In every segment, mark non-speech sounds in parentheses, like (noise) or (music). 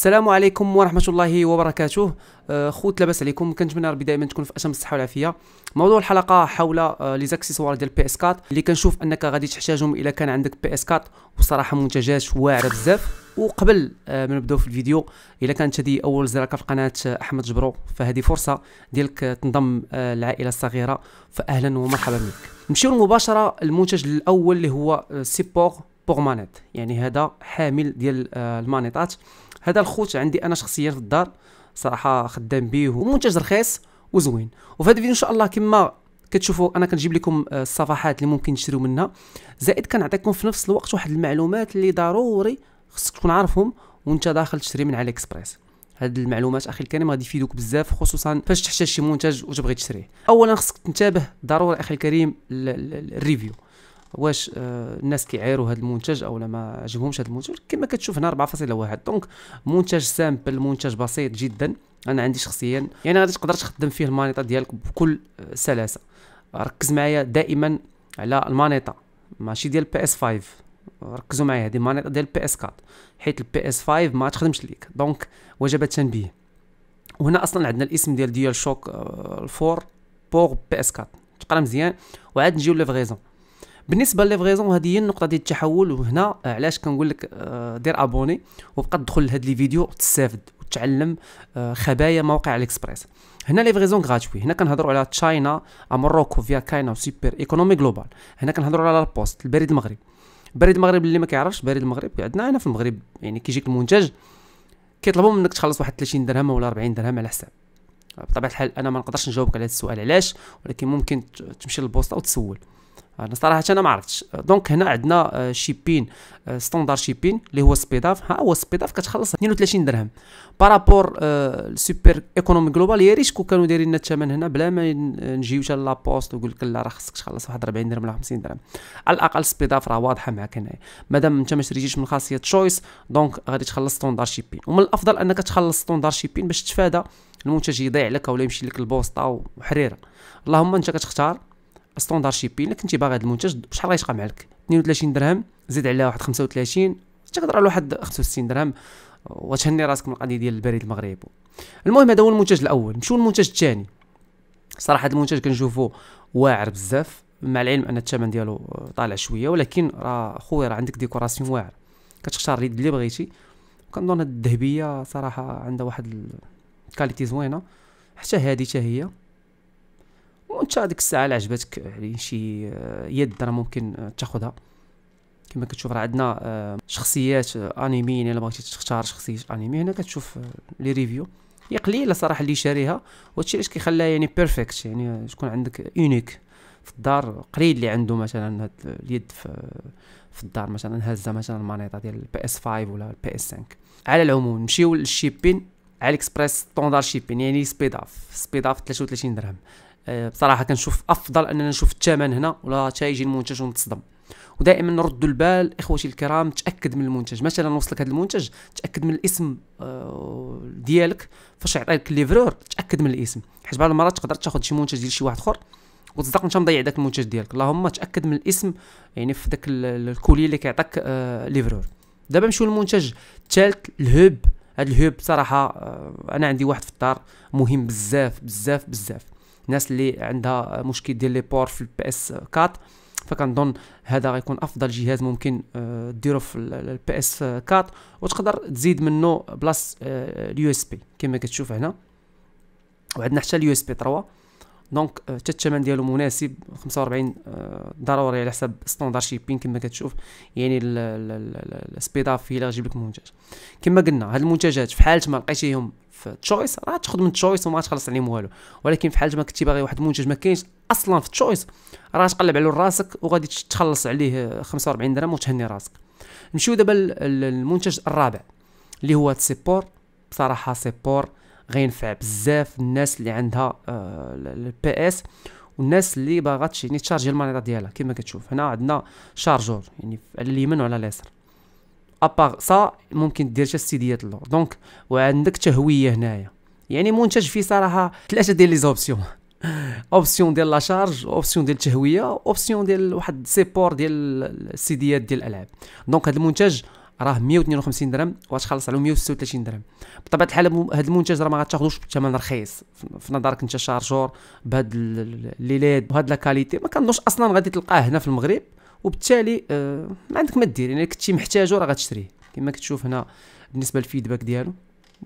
السلام عليكم ورحمه الله وبركاته آه، خوت لاباس عليكم كنتمنى ربي دائما تكون في اشم الصحه والعافيه موضوع الحلقه حول لي آه، زاكسيسوار ديال بي اس 4 اللي كنشوف انك غادي تحتاجهم اذا كان عندك بي اس 4 وصراحه منتجات واعره بزاف وقبل آه، ما نبداو في الفيديو اذا كانت هذه اول زياره في قناه احمد جبرو فهذه فرصه ديالك تنضم العائله الصغيره فاهلا ومرحبا بك نمشيو مباشره المنتج الاول اللي هو سيبور بوغ مانيت يعني هذا حامل ديال آه، المانيطات هذا الخوت عندي انا شخصيا في الدار صراحه خدام به ومنتج رخيص وزوين وفي هذا الفيديو ان شاء الله كما كتشوفوا انا كنجيب لكم آه، الصفحات اللي ممكن تشتروا منها زائد كنعطيكم في نفس الوقت واحد المعلومات اللي ضروري خصك تكون عارفهم وانت داخل تشري من علي اكسبريس هاد المعلومات اخي الكريم غادي يفيدوك بزاف خصوصا فاش تحتاج شي منتج وتبغي تشريه اولا خصك تنتبه ضروري اخي الكريم الريفيو واش آه، الناس كيعايروا هذا المنتج او ما عجبهمش هذا المنتج كما كتشوف هنا 4.1 دونك منتج سامبل منتج بسيط جدا انا عندي شخصيا يعني غادي تقدر تخدم فيه المانيطا ديالك بكل سلاسه ركز معايا دائما على المانيطا ماشي ديال بي اس 5 ركزوا معايا هذه المانيطا ديال بي اس 4 حيت البي اس 5 ما تخدمش ليك دونك وجب التنبيه وهنا اصلا عندنا الاسم ديال ديال شوك آه، الفور بور بي اس 4 تقرا مزيان وعاد نجيو ليفغيزون بالنسبه ليفغيزون هذه هي النقطه ديال التحول وهنا آه، علاش كنقول لك آه، دير ابوني وبقى تدخل لهاد لي فيديو وتستافد وتعلم آه، خبايا موقع الاكسبريس هنا ليفريزون غراتوي هنا كنهضروا على تشاينا امروكو فيا كاينا وسوبر ايكونومي جلوبال هنا كنهضروا على البوست البريد المغرب بريد المغرب اللي ما كيعرفش بريد المغرب عندنا هنا في المغرب يعني كيجيك المنتج كيطلبوا منك تخلص واحد 30 درهم ولا 40 درهم على حساب بطبيعه الحال انا ما نقدرش نجاوبك على هذا السؤال علاش ولكن ممكن تمشي للبوسطه وتسول انا صراحه انا ما عرفتش دونك هنا عندنا آه، شيبين آه، ستاندار شيبين اللي هو سبيداف ها هو سبيداف كتخلص 32 درهم بارابور السوبر آه، ايكونومي جلوبال يا ريت كون كانوا دايرين لنا الثمن هنا بلا ما نجيو حتى لابوست ونقول لك لا راه خصك تخلص واحد 40 درهم ولا 50 درهم على الاقل سبيداف راه واضحه معاك هنايا مادام انت ما شريتيش من خاصيه تشويس دونك غادي تخلص ستاندار شيبين ومن الافضل انك تخلص ستاندار شيبين باش تتفادى المنتج يضيع لك ولا يمشي لك البوسطه وحريره اللهم انت كتختار ستوندار شيبين الا كنتي باغي هذا المنتج بشحال غيشقى معك 32 درهم زيد عليها واحد 35 تقدر على واحد 65 درهم وتهني راسك من القضيه ديال البريد المغربي المهم هذا هو المنتج الاول نمشيو للمنتج الثاني صراحه هذا المنتج كنشوفو واعر بزاف مع العلم ان الثمن ديالو طالع شويه ولكن راه خويا راه عندك ديكوراسيون واعر كتختار اليد اللي بغيتي كنظن هاد الذهبيه صراحه عندها واحد الكاليتي زوينه حتى هادي حتى هي وانت هذيك الساعه اللي عجبتك يعني شي آه، يد راه ممكن آه، تاخذها كما كتشوف راه عندنا آه، شخصيات انيميين الا بغيتي تختار شخصيه انيمي هنا كتشوف لي ريفيو هي قليله صراحه اللي شاريها وهادشي علاش كيخليها يعني بيرفكت يعني تكون عندك يونيك في الدار قليل اللي عنده مثلا هاد اليد في, في الدار مثلا هازه مثلا المانيطه ديال البي اس 5 ولا البي اس 5 على العموم نمشيو للشيبين على الاكسبريس ستوندار شيبين يعني سبيد اوف سبيد اوف 33 درهم آه، بصراحه كنشوف افضل اننا نشوف الثمن هنا ولا يجي المنتج ونتصدم ودائما نردوا البال اخوتي الكرام تاكد من المنتج مثلا وصلك هذا المنتج تاكد من الاسم آه، ديالك فاش عطيك ليفرور تاكد من الاسم حيت بعض المرات تقدر تاخذ شي منتج ديال شي واحد اخر وتصدق انت مضيع داك المنتج ديالك اللهم تاكد من الاسم يعني في داك الكولي اللي كيعطيك آه، ليفرور دابا نمشيو للمنتج الثالث الهوب هذا الهوب صراحه انا عندي واحد في الدار مهم بزاف بزاف بزاف الناس اللي عندها مشكل ديال لي بور في البي اس 4 فكنظن هذا غيكون افضل جهاز ممكن آه، ديرو في البي اس 4 وتقدر تزيد منه بلاص آه، اليو اس بي كما كتشوف هنا وعندنا حتى اليو اس بي 3 دونك حتى آه، الثمن ديالو مناسب 45 آه، ضروري على حساب ستاندار شيبين كما كتشوف يعني السبيد اب هي اللي لك المنتج كما قلنا هاد المنتجات في حاله ما لقيتيهم في تشويس راه تاخذ من تشويس وما تخلص عليهم والو ولكن في حاله ما كنتي باغي واحد المنتج ما كاينش اصلا في تشويس راه تقلب عليه راسك وغادي تخلص عليه 45 آه، درهم وتهني راسك نمشيو دابا للمنتج الرابع اللي هو سيبور بصراحه سيبور غينفع بزاف الناس اللي عندها آه، البي اس والناس اللي باغات يعني تشارجي المانيطا ديالها كما كتشوف هنا عندنا شارجور يعني على اليمين وعلى اليسار ابار سا ممكن دير شي السيديات اللور دونك وعندك تهويه هنايا يعني منتج فيه صراحه ثلاثه ديال لي زوبسيون اوبسيون (laughs) ديال لا شارج اوبسيون ديال التهويه اوبسيون ديال واحد سيبور ديال السيديات ديال الالعاب دونك هذا المنتج راه 152 درهم وغتخلص على 136 درهم بطبيعه الحال هذا المنتج راه ما غاتاخذوش بثمن رخيص في نظرك انت شارجور بهاد ليد وهاد لا كاليتي ما كنظنش اصلا غادي تلقاه هنا في المغرب وبالتالي آه، ما عندك ما دير يعني كنتي محتاجه راه غتشريه كما كتشوف هنا بالنسبه للفيدباك ديالو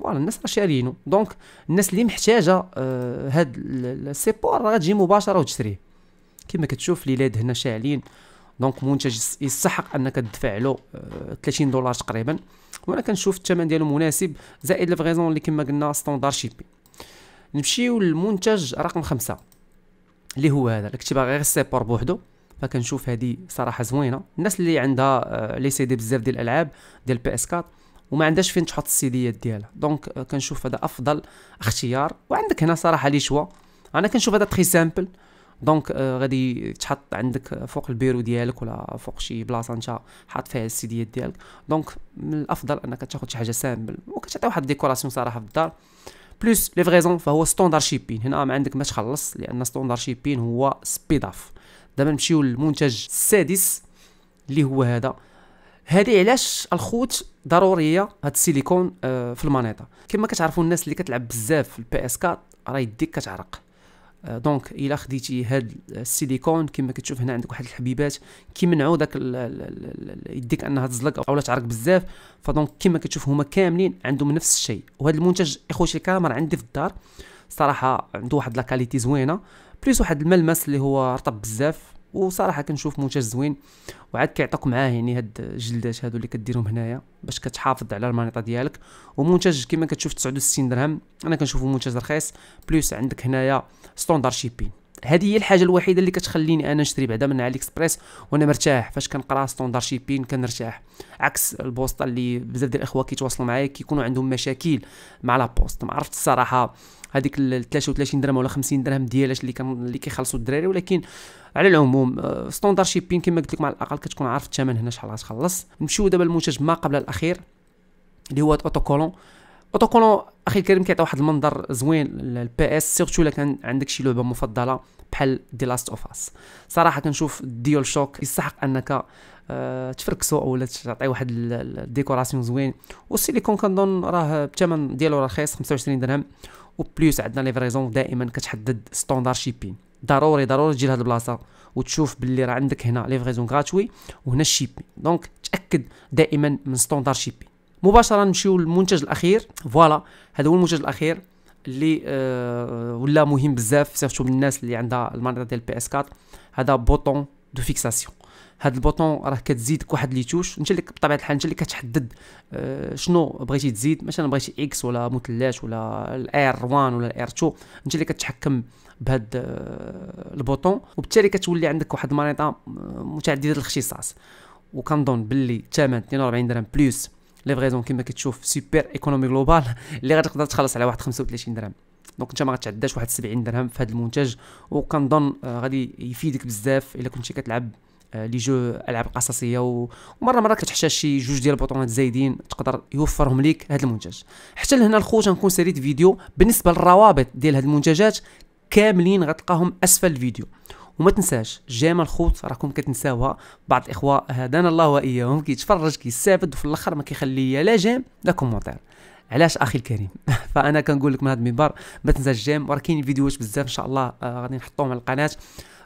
فوالا الناس راه شارينو دونك الناس اللي محتاجه آه، هاد السيبور راه غتجي مباشره وتشريه كما كتشوف ليد هنا شاعلين دونك منتج يستحق انك تدفع له 30 دولار تقريبا وانا كنشوف الثمن ديالو مناسب زائد الفريزون اللي كما قلنا ستاندار شيبي نمشيو للمنتج رقم خمسة اللي هو هذا اللي غير السيبور بوحدو فكنشوف هذه صراحه زوينه الناس اللي عندها لي سي دي بزاف ديال الالعاب ديال بي اس 4 وما عندهاش فين تحط السيديات ديالها دونك كنشوف هذا افضل اختيار وعندك هنا صراحه لي شوا انا كنشوف هذا تري سامبل دونك آه، غادي تحط عندك فوق البيرو ديالك ولا فوق شي بلاصه انت حاط فيها السيديات ديالك دونك من الافضل انك تاخذ شي حاجه سامبل وكتعطي واحد الديكوراسيون صراحه في الدار بلوس لي فريزون فهو ستوندار شيبين هنا ما عندك ما تخلص لان ستوندار شيبين هو سبيد اف دابا نمشيو للمنتج السادس اللي هو هذا هذه علاش الخوت ضروريه هاد السيليكون آه، في المانيطه كما كتعرفوا الناس اللي كتلعب بزاف في البي اس 4 راه يديك كتعرق آه، دونك الا خديتي هاد السيليكون كما كتشوف هنا عندك واحد الحبيبات كيمنعوا داك يديك انها تزلق اولا تعرق بزاف فدونك كما كتشوف هما كاملين عندهم نفس الشيء وهذا المنتج اخوتي الكرام راه عندي في الدار صراحه عنده واحد لاكاليتي زوينه بليس واحد الملمس اللي هو رطب بزاف وصراحه كنشوف منتج زوين وعاد كيعطوك معاه يعني هاد الجلدات هادو اللي كديرهم هنايا باش كتحافظ على المانيطه ديالك ومنتج كما كتشوف 69 درهم انا كنشوفو منتج رخيص بلوس عندك هنايا ستوندار شيبين هذه هي الحاجه الوحيده اللي كتخليني انا نشري بعدا من علي اكسبريس وانا مرتاح فاش كنقرا ستوندار شيبين كنرتاح عكس البوسطه اللي بزاف ديال الاخوه كيتواصلوا معايا كيكونوا عندهم مشاكل مع لا بوست ما عرفت الصراحه هذيك ال 33 درهم ولا 50 درهم ديالاش اللي كان اللي كيخلصوا الدراري ولكن على العموم ستوندار آه، شيبين كما قلت لكم على الاقل كتكون عارف الثمن هنا شحال غتخلص نمشيو دابا للمنتج ما قبل الاخير اللي هو اوتوكولون اوتوكولون اخي الكريم كيعطي واحد المنظر زوين للبي اس سيرتو الا كان عندك شي لعبه مفضله بحال دي لاست اوف اس صراحه كنشوف ديول شوك يستحق انك أه تفركسو ولا تعطي واحد الديكوراسيون زوين والسيليكون كنظن راه الثمن ديالو رخيص 25 درهم وبليس عندنا ليفريزون دائما كتحدد ستاندار شيبين ضروري ضروري تجي لهاد البلاصه وتشوف باللي راه عندك هنا ليفريزون غراتوي وهنا الشيبين دونك تاكد دائما من ستاندار شيبين مباشره نمشيو للمنتج الاخير فوالا هذا هو المنتج الاخير اللي آه ولا مهم بزاف سيرتو الناس اللي عندها المرضى ديال بي اس 4 هذا بوطون دو فيكساسيون هاد البوطون راه كتزيدك واحد لي توش انت اللي بطبيعه الحال انت اللي كتحدد آه شنو بغيتي تزيد مثلا بغيتي اكس ولا مثلث ولا الار 1 ولا الار 2 انت اللي كتحكم بهاد آه، البوطون وبالتالي كتولي عندك واحد المريضه آه، متعدده الاختصاص وكنظن باللي الثمن 42 درهم بلس ليفريزون كما كتشوف سوبر ايكونومي جلوبال اللي غتقدر تخلص على واحد 35 درهم دونك انت ما غتعداش واحد 70 درهم في هذا المنتج وكنظن آه، غادي يفيدك بزاف الا كنتي كتلعب آه، لي جو العاب قصصيه ومره مره كتحتاج شي جوج ديال البطونات زايدين تقدر يوفرهم ليك هذا المنتج حتى لهنا الخوت غنكون ساليت فيديو بالنسبه للروابط ديال هاد المنتجات كاملين غتلقاهم اسفل الفيديو وما تنساش جامع الخوت راكم كتنساوها بعض الاخوه هدانا آه، الله واياهم كيتفرج كيستافد وفي الاخر ما كيخلي لا جام لا كومونتير علاش اخي الكريم (laughs) فانا كنقول لك من هذا المنبر ما تنساش الجيم وراه كاينين فيديوهات بزاف ان شاء الله آه، غادي نحطوهم على القناه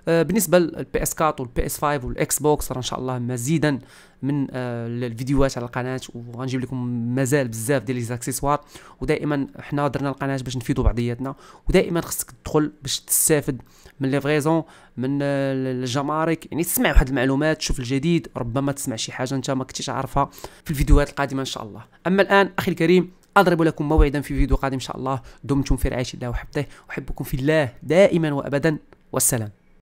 آه، بالنسبه للبي اس 4 والبي اس 5 والاكس بوكس راه ان شاء الله مزيدا من الفيديوهات على القناه وغنجيب لكم مازال بزاف ديال ليزاكسيسوار ودائما حنا درنا القناه باش نفيدوا بعضياتنا ودائما خصك تدخل باش تستافد من ليفغيزون من الجمارك آه، يعني تسمع واحد المعلومات تشوف الجديد ربما تسمع شي حاجه انت ما كنتيش عارفها في الفيديوهات القادمه ان شاء الله اما الان اخي الكريم اضرب لكم موعدا في فيديو قادم ان شاء الله دمتم في رعايه الله وحفظه احبكم في الله دائما وابدا والسلام